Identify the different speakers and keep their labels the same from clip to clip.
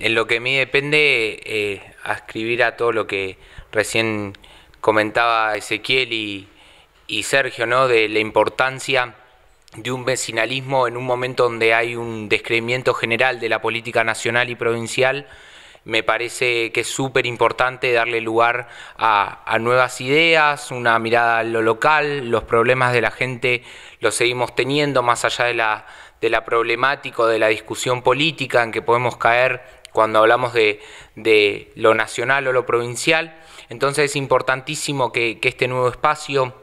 Speaker 1: En lo que a mí depende, eh, escribir a todo lo que recién comentaba Ezequiel y, Sergio, ¿no? De la importancia de un vecinalismo en un momento donde hay un descreimiento general de la política nacional y provincial. Me parece que es súper importante darle lugar a, nuevas ideas, una mirada a lo local, los problemas de la gente los seguimos teniendo más allá de de la problemática o de la discusión política en que podemos caer cuando hablamos de, lo nacional o lo provincial. Entonces es importantísimo que, este nuevo espacio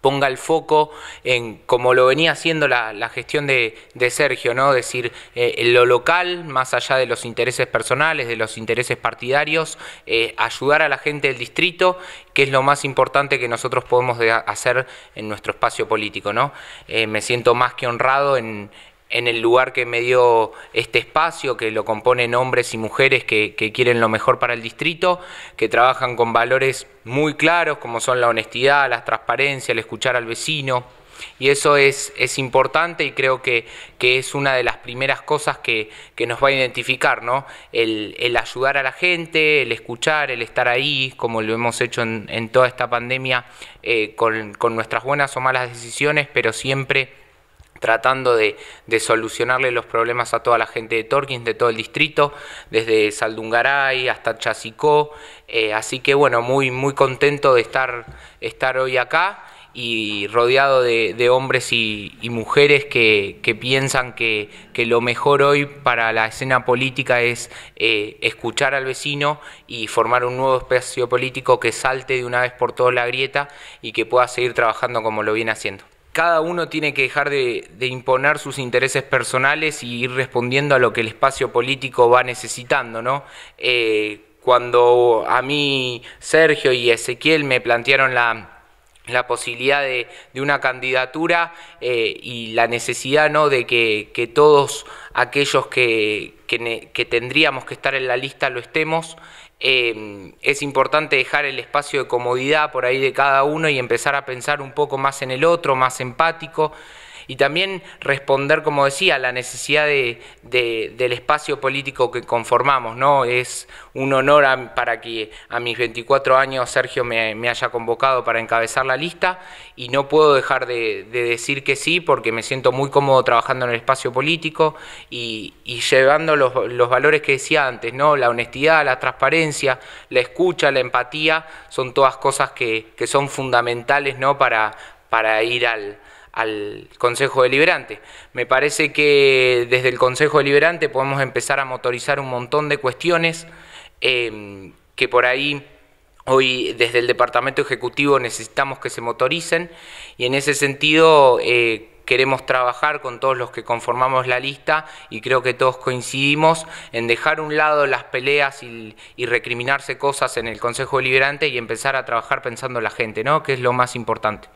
Speaker 1: ponga el foco en, como lo venía haciendo la, gestión de, Sergio, ¿no? Decir, eh, en lo local, más allá de los intereses personales, de los intereses partidarios, eh, ayudar a la gente del distrito, que es lo más importante que nosotros podemos hacer en nuestro espacio político, ¿no? Eh, me siento más que honrado en, en el lugar que me dio este espacio, que lo componen hombres y mujeres que, quieren lo mejor para el distrito, que trabajan con valores muy claros como son la honestidad, la transparencia, el escuchar al vecino. Y eso es, es importante y creo que, es una de las primeras cosas que, nos va a identificar, ¿no? El, ayudar a la gente, el escuchar, el estar ahí, como lo hemos hecho en, en toda esta pandemia, eh, con, con nuestras buenas o malas decisiones, pero siempre tratando de, solucionarle los problemas a toda la gente de Torkins, de todo el distrito, desde Saldungaray hasta Chasicó. Eh, así que bueno, muy, muy contento de estar, estar hoy acá y rodeado de, hombres y, mujeres que, piensan que, lo mejor hoy para la escena política es eh, escuchar al vecino y formar un nuevo espacio político que salte de una vez por toda la grieta y que pueda seguir trabajando como lo viene haciendo cada uno tiene que dejar de, imponer sus intereses personales y ir respondiendo a lo que el espacio político va necesitando, ¿no? Eh, cuando a mí Sergio y Ezequiel me plantearon la, la posibilidad de, de una candidatura eh, y la necesidad ¿no? de que, todos aquellos que, tendríamos que estar en la lista lo estemos. Eh, es importante dejar el espacio de comodidad por ahí de cada uno y empezar a pensar un poco más en el otro, más empático y también responder, como decía, a la necesidad de, del espacio político que conformamos. ¿no? Es un honor para que a mis 24 años Sergio me, haya convocado para encabezar la lista y no puedo dejar de, decir que sí porque me siento muy cómodo trabajando en el espacio político y, llevando los, valores que decía antes, ¿no? la honestidad, la transparencia, la escucha, la empatía, son todas cosas que, que son fundamentales ¿no? para, para ir al, al Consejo Deliberante. Me parece que desde el Consejo Deliberante podemos empezar a motorizar un montón de cuestiones em, que por ahí hoy desde el Departamento Ejecutivo necesitamos que se motoricen y en ese sentido eh, queremos trabajar con todos los que conformamos la lista y creo que todos coincidimos en dejar un lado las peleas y, recriminarse cosas en el Consejo Deliberante y empezar a trabajar pensando la gente, ¿no? que es lo más importante.